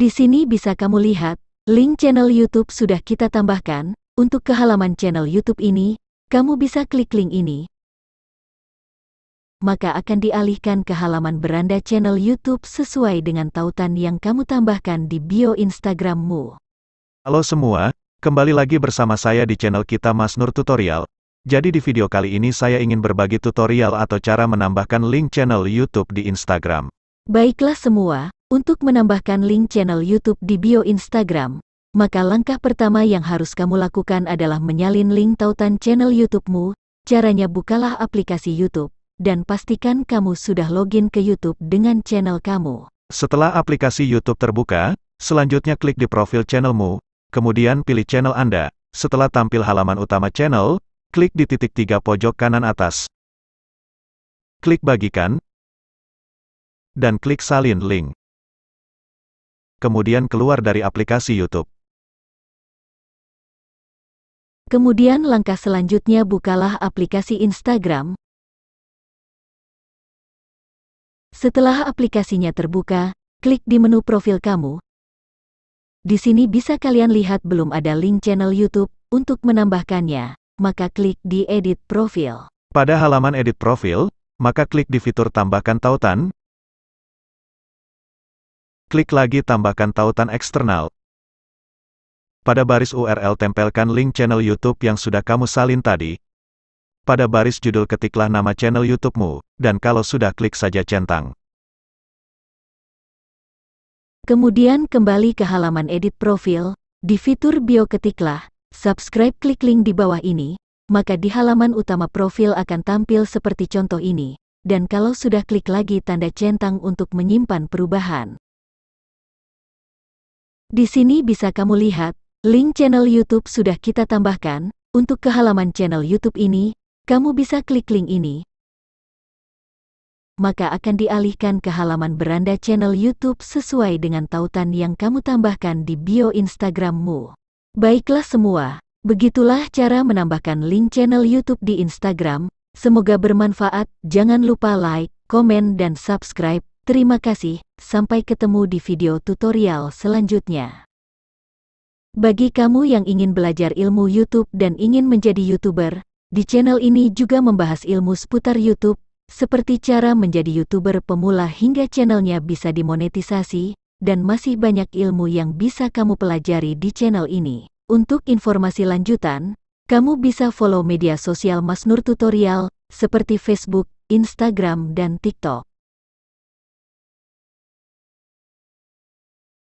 Di sini bisa kamu lihat, link channel YouTube sudah kita tambahkan, untuk ke halaman channel YouTube ini, kamu bisa klik link ini. Maka akan dialihkan ke halaman beranda channel YouTube sesuai dengan tautan yang kamu tambahkan di bio Instagrammu. Halo semua, kembali lagi bersama saya di channel kita Mas Nur Tutorial. Jadi di video kali ini saya ingin berbagi tutorial atau cara menambahkan link channel YouTube di Instagram. Baiklah semua, untuk menambahkan link channel YouTube di bio Instagram, maka langkah pertama yang harus kamu lakukan adalah menyalin link tautan channel YouTube-mu. Caranya bukalah aplikasi YouTube, dan pastikan kamu sudah login ke YouTube dengan channel kamu. Setelah aplikasi YouTube terbuka, selanjutnya klik di profil channelmu, kemudian pilih channel Anda. Setelah tampil halaman utama channel, klik di titik tiga pojok kanan atas. Klik bagikan, dan klik salin link kemudian keluar dari aplikasi YouTube. Kemudian langkah selanjutnya bukalah aplikasi Instagram. Setelah aplikasinya terbuka, klik di menu profil kamu. Di sini bisa kalian lihat belum ada link channel YouTube, untuk menambahkannya, maka klik di edit profil. Pada halaman edit profil, maka klik di fitur tambahkan tautan, Klik lagi tambahkan tautan eksternal. Pada baris URL tempelkan link channel YouTube yang sudah kamu salin tadi. Pada baris judul ketiklah nama channel YouTubemu dan kalau sudah klik saja centang. Kemudian kembali ke halaman edit profil, di fitur bio ketiklah, subscribe klik link di bawah ini, maka di halaman utama profil akan tampil seperti contoh ini. Dan kalau sudah klik lagi tanda centang untuk menyimpan perubahan. Di sini bisa kamu lihat, link channel YouTube sudah kita tambahkan, untuk ke halaman channel YouTube ini, kamu bisa klik link ini. Maka akan dialihkan ke halaman beranda channel YouTube sesuai dengan tautan yang kamu tambahkan di bio Instagrammu. Baiklah semua, begitulah cara menambahkan link channel YouTube di Instagram. Semoga bermanfaat, jangan lupa like, komen dan subscribe. Terima kasih, sampai ketemu di video tutorial selanjutnya. Bagi kamu yang ingin belajar ilmu YouTube dan ingin menjadi YouTuber, di channel ini juga membahas ilmu seputar YouTube, seperti cara menjadi YouTuber pemula hingga channelnya bisa dimonetisasi, dan masih banyak ilmu yang bisa kamu pelajari di channel ini. Untuk informasi lanjutan, kamu bisa follow media sosial Mas Nur Tutorial, seperti Facebook, Instagram, dan TikTok.